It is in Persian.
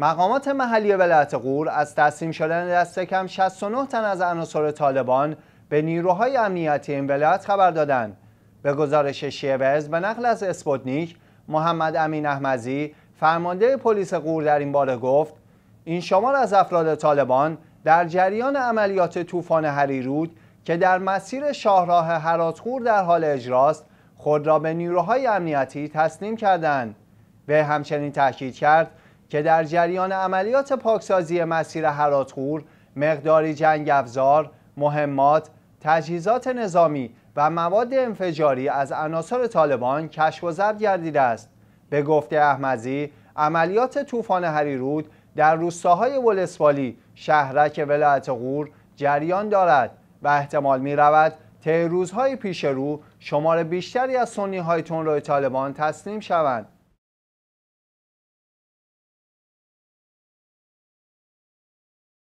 مقامات محلی ولایت غور از تسلیم شدن دست کم 69 تن از عناصر طالبان به نیروهای امنیتی این ولایت خبر دادند. به گزارش شیوز به نقل از اسپوتنیک محمد امین احمدی فرمانده پلیس غور در این باره گفت این شمار از افراد طالبان در جریان عملیات طوفان حریرود که در مسیر شاهراه غور در حال اجراست خود را به نیروهای امنیتی تسلیم کردند. و همچنین تاکید کرد که در جریان عملیات پاکسازی مسیر هراتخور مقداری جنگ افزار، مهمات، تجهیزات نظامی و مواد انفجاری از عناصر طالبان کشف و ضبط گردیده است. به گفته احمدی، عملیات طوفان هریرود در روستاهای ولسوالی شهرک ولایت غور جریان دارد و احتمال می رود طی روزهای پیش رو شمار بیشتری از سنی های تون طالبان تسلیم شوند.